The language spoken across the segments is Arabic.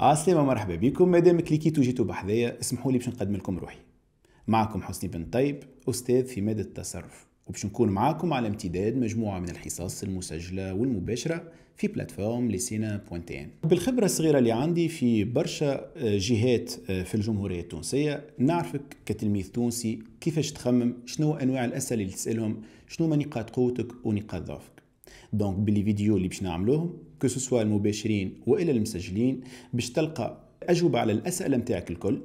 عسلامة آه، مرحبا بكم مادام كليكيتو جيتو بحذايا اسمحوا لي باش نقدم لكم روحي معكم حسني بن طيب أستاذ في مادة التصرف وباش نكون معاكم على امتداد مجموعة من الحصص المسجلة والمباشرة في بلاتفورم لسينا بوانتين بالخبرة الصغيرة اللي عندي في برشا آه، جهات آه، في الجمهورية التونسية نعرفك كتلميذ تونسي كيفاش تخمم شنو أنواع الأسئلة اللي تسألهم شنو ما نقاط قوتك ونقاط ضعفك دونك باللي فيديو اللي باش نعملوهم كو سوسوا المباشرين والا المسجلين باش تلقى اجوبه على الاسئله نتاعك الكل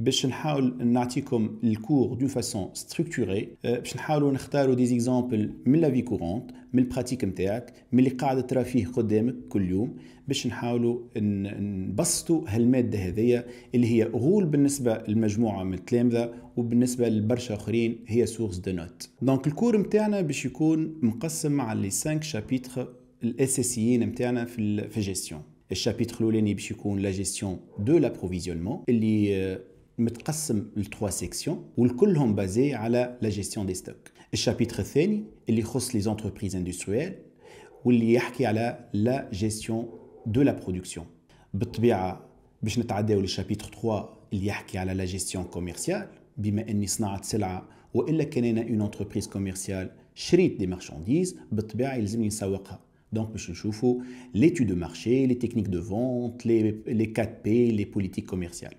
باش نحاول نعطيكم الكور دون فاسون ستركتوري آه، باش نحاولوا نختاروا دي زيكزامبل من لا في كورونت من البراتيك نتاعك من اللي قاعد ترى فيه قدامك كل يوم باش نحاولوا نبسطوا هالماده هذيا اللي هي غول بالنسبه لمجموعه من التلامذه وبالنسبه لبرشا اخرين هي سورس دو نوت دونك الكور نتاعنا باش يكون مقسم على لي 5 شابيتر الاساسيين نتاعنا في في الجيستيون الشابيتر الاولاني باش يكون لا جيستيون دو لابروفيزيونمون اللي آه، On sélectionne les trois sections où elles sont toutes basées sur la gestion des stocks. Le chapitre 2 concerne les entreprises industrielles et qui parle la gestion de la production. Bien sûr, chapitre 3 qui parle de la gestion commerciale, puisque si nous avons une entreprise commerciale qui achète des marchandises, bien il faut les Donc, nous l'étude de marché, les techniques de vente, les 4P, les politiques commerciales.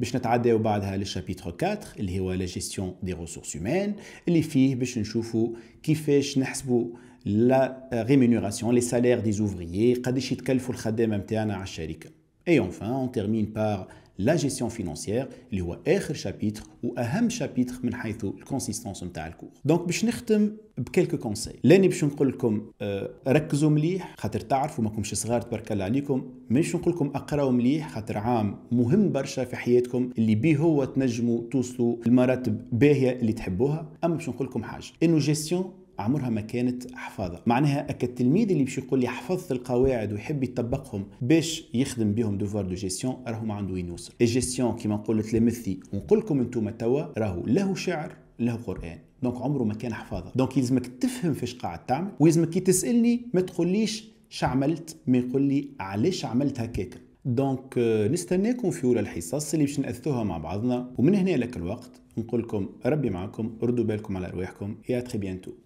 And passer chapitre 4, la gestion des ressources humaines, nous allons voir comment la rémunération, les salaires des ouvriers, Et enfin, on termine par... لا جيستيون فينونسيير اللي هو اخر شابيتر واهم شابيتر من حيث الكونسيستونس نتاع الكور دونك باش نختم بكلكو كونساي لاني باش نقول لكم ركزوا مليح خاطر تعرفوا ماكمش صغار تبارك الله عليكم مش نقول لكم اقراوا مليح خاطر عام مهم برشا في حياتكم اللي بيه هو تنجموا توصلوا المراتب باهيه اللي تحبوها اما باش نقول لكم حاجه انه جيستيون عمرها ما كانت حفاظه معناها اك التلميذ اللي باش يقول لي حفظت القواعد ويحب يطبقهم باش يخدم بهم دوفوار دو جيستيون راهو ما عنده وين يوصل الجيستيون كيما نقول تلمثي ونقول لكم انتم توا راهو له شعر له قران دونك عمره ما كان حفاظه دونك يلزمك تفهم فاش قاعد تعمل ويلزمك كي تسالني ما تقوليش شعملت ما يقول لي علاش عملت هكاك دونك euh, نستناكم في اولى الحصص اللي باش ناثوها مع بعضنا ومن هنا لك الوقت نقول لكم ربي معكم ردوا بالكم على ارواحكم يا تري بيانتو